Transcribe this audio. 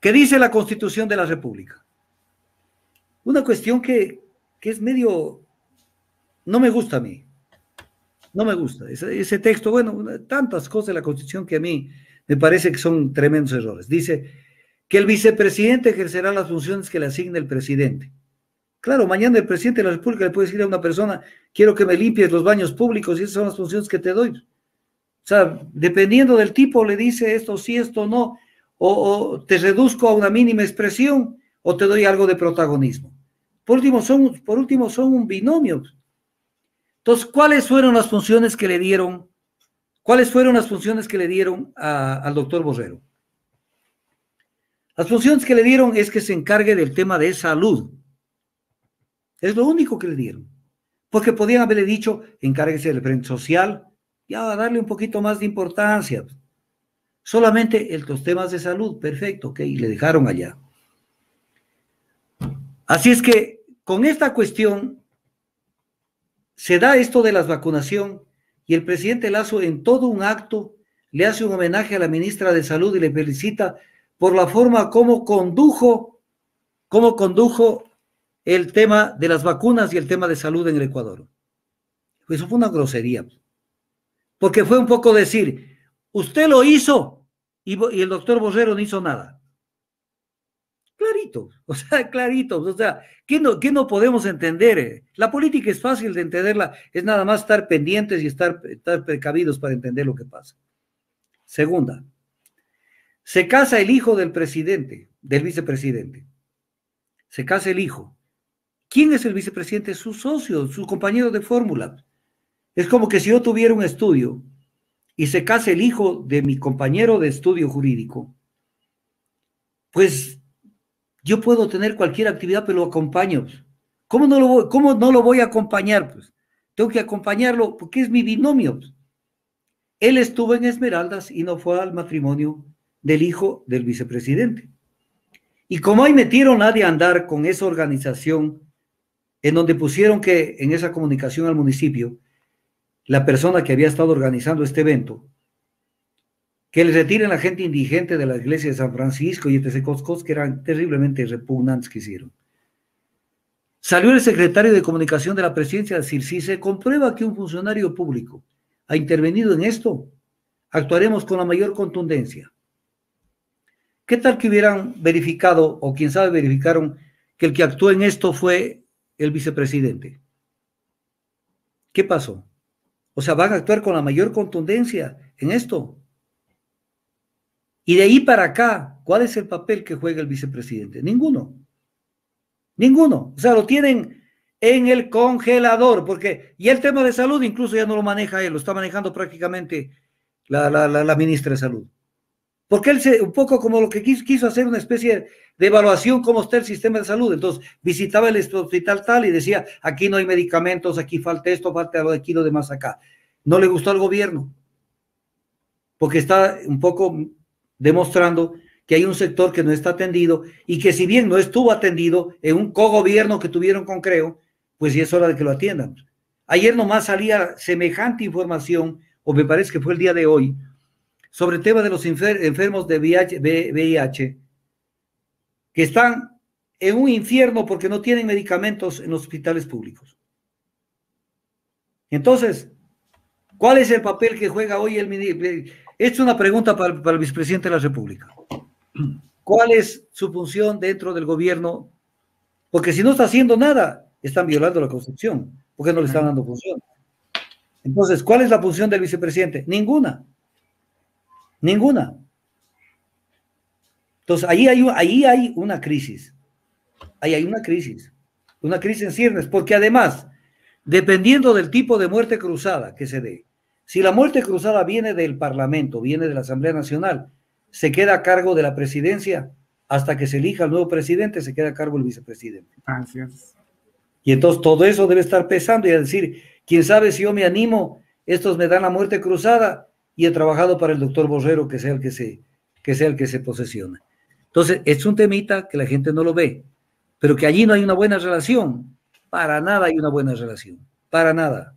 ¿Qué dice la Constitución de la República? Una cuestión que, que es medio... No me gusta a mí. No me gusta. Ese, texto, bueno, tantas cosas de la Constitución que a mí me parece que son tremendos errores. Dice que el vicepresidente ejercerá las funciones que le asigne el presidente. Claro, mañana el presidente de la República le puede decir a una persona, quiero que me limpies los baños públicos y esas son las funciones que te doy. O sea, dependiendo del tipo, le dice esto sí, esto no o, te reduzco a una mínima expresión o te doy algo de protagonismo. Por último, son, por último, son un binomio. Entonces, ¿cuáles fueron las funciones que le dieron? ¿Cuáles fueron las funciones que le dieron al doctor Borrero? Las funciones que le dieron es que se encargue del tema de salud. Es lo único que le dieron. Porque podían haberle dicho, encárguese del frente social, y ahora darle un poquito más de importancia. Solamente los temas de salud, perfecto, ok, y le dejaron allá. Así es que con esta cuestión se da esto de la vacunación y el presidente Lazo en todo un acto le hace un homenaje a la ministra de Salud y le felicita por la forma como condujo, cómo condujo el tema de las vacunas y el tema de salud en el Ecuador. Pues eso fue una grosería, pues, porque fue un poco decir, usted lo hizo, y, el doctor Borrero no hizo nada. Clarito, o sea, clarito, o sea, ¿qué no, no podemos entender? Eh? La política es fácil de entenderla, es nada más estar pendientes y estar, estar precavidos para entender lo que pasa. Segunda, se casa el hijo del presidente, del vicepresidente. Se casa el hijo. ¿Quién es el vicepresidente? Su socio, su compañero de fórmula. Es como que si yo tuviera un estudio y se casa el hijo de mi compañero de estudio jurídico, pues yo puedo tener cualquier actividad, pero lo acompaño. ¿Cómo no lo voy, no lo voy a acompañar? Pues tengo que acompañarlo porque es mi binomio. Él estuvo en Esmeraldas y no fue al matrimonio del hijo del vicepresidente. Y como ahí metieron a de andar con esa organización en donde pusieron que en esa comunicación al municipio la persona que había estado organizando este evento, que le retiren la gente indigente de la iglesia de San Francisco y etc. Coscos, que eran terriblemente repugnantes que hicieron. Salió el secretario de comunicación de la presidencia a decir, si se comprueba que un funcionario público ha intervenido en esto, actuaremos con la mayor contundencia. ¿Qué tal que hubieran verificado, o quién sabe verificaron, que el que actuó en esto fue el vicepresidente? ¿Qué pasó? O sea, van a actuar con la mayor contundencia en esto. Y de ahí para acá, ¿cuál es el papel que juega el vicepresidente? Ninguno. Ninguno. O sea, lo tienen en el congelador, porque, y el tema de salud incluso ya no lo maneja él, lo está manejando prácticamente la, la ministra de salud. Porque él se, un poco como lo que quiso, hacer una especie de evaluación como está el sistema de salud. Entonces visitaba el hospital tal y decía, aquí no hay medicamentos, aquí falta esto, falta lo de aquí, lo demás acá. No le gustó al gobierno, porque está un poco demostrando que hay un sector que no está atendido y que si bien no estuvo atendido en un cogobierno que tuvieron con Creo, pues ya es hora de que lo atiendan. Ayer nomás salía semejante información, o me parece que fue el día de hoy, sobre el tema de los enfermos de VIH, VIH, que están en un infierno porque no tienen medicamentos en hospitales públicos. Entonces, ¿cuál es el papel que juega hoy el ministro? Eh, es una pregunta para, para el vicepresidente de la República. ¿Cuál es su función dentro del gobierno? Porque si no está haciendo nada, están violando la Constitución, porque no le están dando función. Entonces, ¿cuál es la función del vicepresidente? Ninguna. Ninguna. Entonces, ahí hay, ahí hay una crisis. Ahí hay una crisis. Una crisis en ciernes, porque además, dependiendo del tipo de muerte cruzada que se dé, si la muerte cruzada viene del Parlamento, viene de la Asamblea Nacional, se queda a cargo de la presidencia hasta que se elija el nuevo presidente, se queda a cargo el vicepresidente. Y entonces todo eso debe estar pesando y decir, quién sabe si yo me animo, estos me dan la muerte cruzada y he trabajado para el doctor Borrero, que sea el que se, que sea el que se posesiona. Entonces, es un temita que la gente no lo ve, pero que allí no hay una buena relación. Para nada hay una buena relación. Para nada.